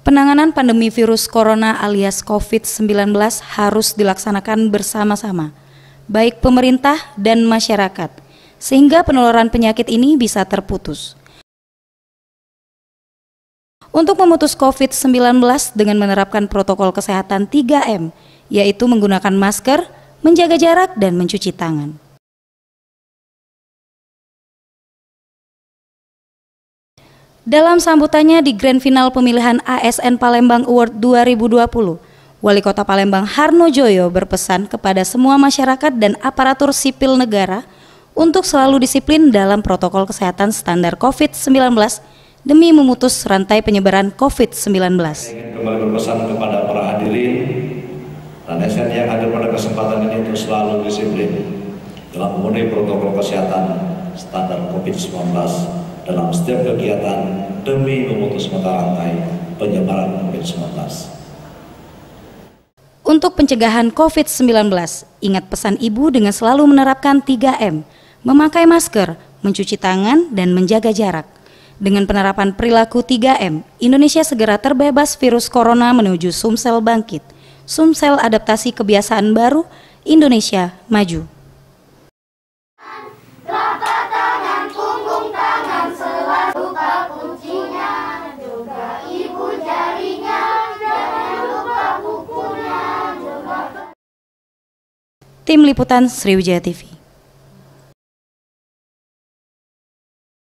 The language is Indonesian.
Penanganan pandemi virus corona alias COVID-19 harus dilaksanakan bersama-sama, baik pemerintah dan masyarakat, sehingga penularan penyakit ini bisa terputus. Untuk memutus COVID-19 dengan menerapkan protokol kesehatan 3M, yaitu menggunakan masker, menjaga jarak, dan mencuci tangan. Dalam sambutannya di grand final pemilihan ASN Palembang Award 2020, Wali Kota Palembang Harno Joyo berpesan kepada semua masyarakat dan aparatur sipil negara untuk selalu disiplin dalam protokol kesehatan standar COVID-19 demi memutus rantai penyebaran COVID-19. Kembali berpesan kepada para hadirin dan ASN yang hadir pada kesempatan ini untuk selalu disiplin dalam memenuhi protokol kesehatan standar COVID-19 dalam setiap kegiatan demi memutus mata rantai penyebaran COVID-19. Untuk pencegahan COVID-19, ingat pesan ibu dengan selalu menerapkan 3M, memakai masker, mencuci tangan, dan menjaga jarak. Dengan penerapan perilaku 3M, Indonesia segera terbebas virus corona menuju Sumsel bangkit. Sumsel adaptasi kebiasaan baru, Indonesia maju. Tim Liputan Sriwijaya TV.